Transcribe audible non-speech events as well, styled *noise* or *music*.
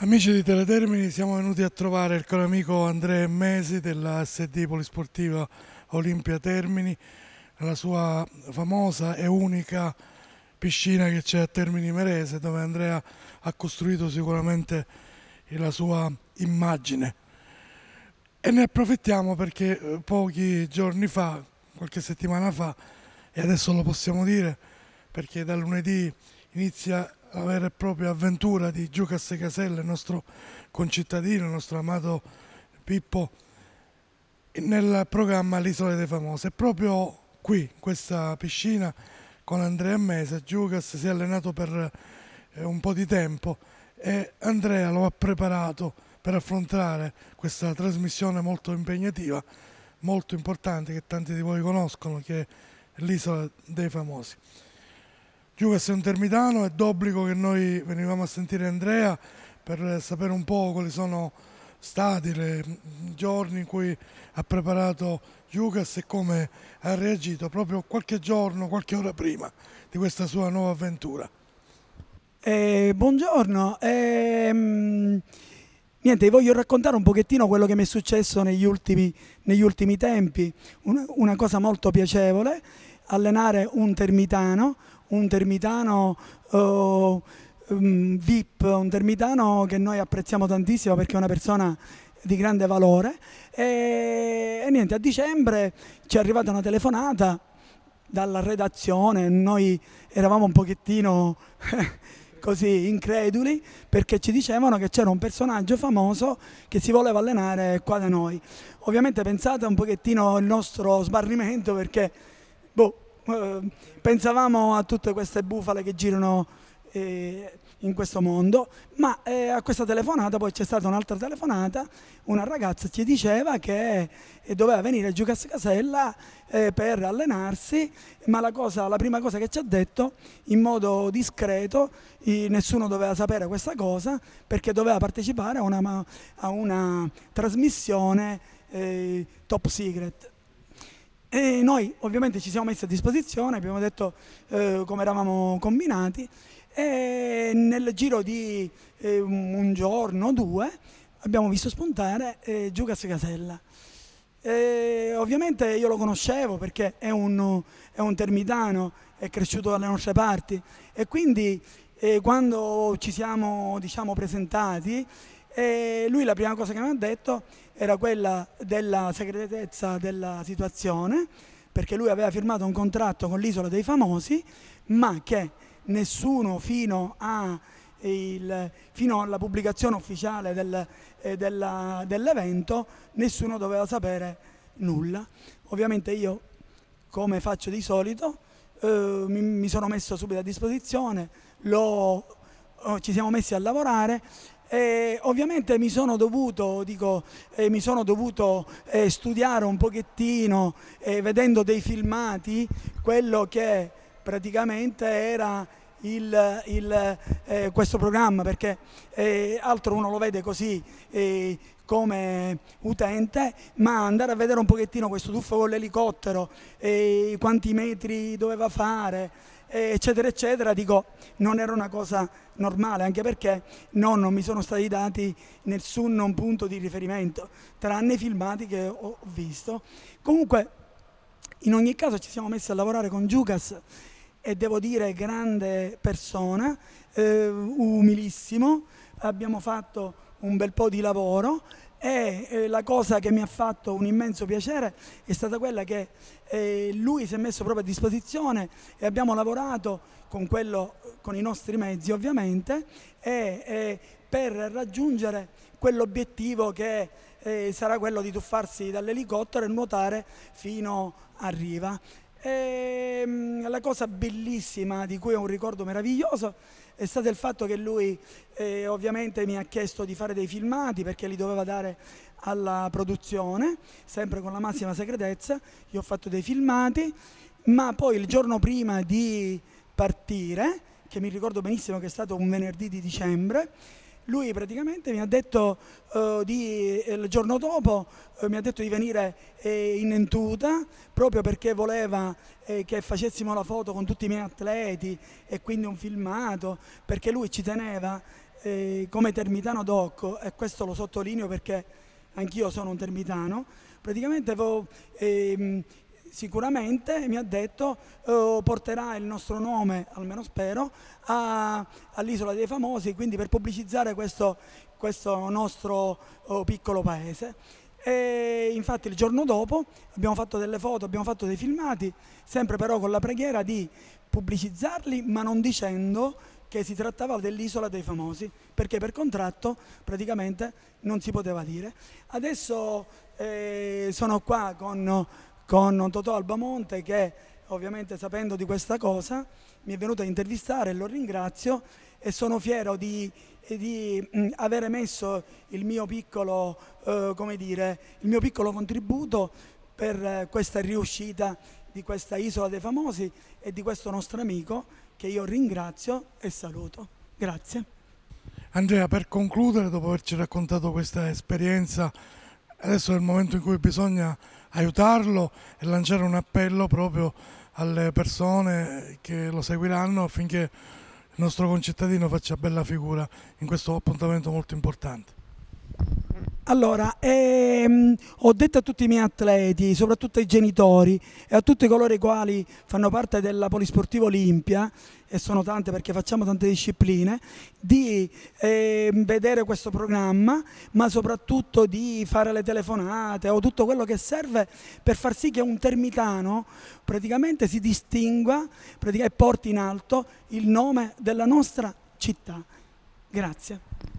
Amici di Teletermini, siamo venuti a trovare il caro amico Andrea Mesi della SD Polisportiva Olimpia Termini, la sua famosa e unica piscina che c'è a Termini Merese, dove Andrea ha costruito sicuramente la sua immagine. E ne approfittiamo perché eh, pochi giorni fa, qualche settimana fa, e adesso lo possiamo dire perché da lunedì inizia la vera e propria avventura di Giucas Casella, il nostro concittadino, il nostro amato Pippo, nel programma L'Isola dei Famosi. E proprio qui, in questa piscina, con Andrea Mesa, Giucas si è allenato per eh, un po' di tempo e Andrea lo ha preparato per affrontare questa trasmissione molto impegnativa, molto importante che tanti di voi conoscono, che è l'Isola dei Famosi giù che Juve un termitano è d'obbligo che noi venivamo a sentire Andrea per sapere un po' quali sono stati i giorni in cui ha preparato Jucas e come ha reagito proprio qualche giorno, qualche ora prima di questa sua nuova avventura. Eh, buongiorno, eh, niente, voglio raccontare un pochettino quello che mi è successo negli ultimi, negli ultimi tempi, una, una cosa molto piacevole, allenare un termitano, un termitano uh, um, VIP, un termitano che noi apprezziamo tantissimo perché è una persona di grande valore e, e niente, a dicembre ci è arrivata una telefonata dalla redazione, noi eravamo un pochettino *laughs* così increduli perché ci dicevano che c'era un personaggio famoso che si voleva allenare qua da noi. Ovviamente pensate un pochettino il nostro sbarrimento perché boh, eh, pensavamo a tutte queste bufale che girano eh, in questo mondo, ma eh, a questa telefonata poi c'è stata un'altra telefonata, una ragazza ci diceva che eh, doveva venire giù a Casella eh, per allenarsi, ma la, cosa, la, prima cosa che ci ha detto in modo discreto, nessuno doveva sapere questa cosa perché doveva partecipare a una, a una trasmissione top secret. E noi ovviamente ci siamo messi a disposizione, abbiamo detto eh, come eravamo combinati e nel giro di eh, un giorno o due abbiamo visto spuntare eh, Giugas Casella. E ovviamente io lo conoscevo perché è un, è un, termitano, è cresciuto dalle nostre parti e quindi eh, quando ci siamo diciamo, presentati e lui la prima cosa che mi ha detto era quella della segretezza della situazione, perché lui aveva firmato un contratto con l'isola dei famosi, ma che nessuno fino a il, fino alla pubblicazione ufficiale del, eh, della, dell'evento nessuno doveva sapere nulla. Ovviamente io, come faccio di solito, eh, mi, mi, sono messo subito a disposizione, lo, eh, ci siamo messi a lavorare e eh, ovviamente mi sono dovuto, dico, eh, mi sono dovuto eh, studiare un pochettino eh, vedendo dei filmati quello che praticamente era il, il, eh, questo programma perché eh, altro uno lo vede così come utente, ma andare a vedere un pochettino questo tuffo con l'elicottero, e quanti metri doveva fare, eccetera, eccetera, dico non era una cosa normale, anche perché no, non mi sono stati dati nessun punto di riferimento, tranne i filmati che ho visto. Comunque, in ogni caso ci siamo messi a lavorare con Giucas e devo dire grande persona, eh, umilissimo, abbiamo fatto un bel po' di lavoro e eh, la cosa che mi ha fatto un immenso piacere è stata quella che eh, lui si è messo proprio a disposizione e abbiamo lavorato con, quello, con i nostri mezzi ovviamente e, eh, per raggiungere quell'obiettivo che eh, sarà quello di tuffarsi dall'elicottero e nuotare fino a riva. E, ehm, la cosa bellissima di cui ho un ricordo meraviglioso è stato il fatto che lui eh, ovviamente mi ha chiesto di fare dei filmati perché li doveva dare alla produzione, sempre con la massima segretezza, io ho fatto dei filmati, ma poi il giorno prima di partire, che mi ricordo benissimo che è stato un venerdì di dicembre, lui praticamente mi ha detto eh, di, eh, il giorno dopo eh, mi ha detto di venire eh, in Entuta proprio perché voleva che facessimo la foto con tutti i miei atleti e quindi un filmato perché lui ci teneva come termitano d'occo e questo lo sottolineo perché anch'io sono un termitano praticamente avevo, ehm, sicuramente mi ha detto eh, porterà il nostro nome, almeno spero, all'isola dei famosi, quindi per pubblicizzare questo, questo nostro oh, piccolo paese. E infatti il giorno dopo abbiamo fatto delle foto, abbiamo fatto dei filmati, sempre però con la preghiera di pubblicizzarli, ma non dicendo che si trattava dell'isola dei famosi, perché per contratto praticamente non si poteva dire. Adesso eh, sono qua con con Totò Albamonte che ovviamente sapendo di questa cosa mi è venuto a intervistare e lo ringrazio e sono fiero di, di mm, avere messo il mio piccolo, eh, come dire, il mio piccolo contributo per eh, questa riuscita di questa Isola dei Famosi e di questo nostro amico che io ringrazio e saluto. Grazie. Andrea, per concludere, dopo averci raccontato questa esperienza Adesso è il momento in cui bisogna aiutarlo e lanciare un appello proprio alle persone che lo seguiranno affinché il nostro concittadino faccia bella figura in questo appuntamento molto importante. Allora, ehm, ho detto a tutti i miei atleti, soprattutto ai genitori e a tutti coloro i quali fanno parte della Polisportiva Olimpia, e sono tante perché facciamo tante discipline, di eh, vedere questo programma, ma soprattutto di fare le telefonate o tutto quello che serve per far sì che un termitano praticamente si distingua e porti in alto il nome della nostra città. Grazie.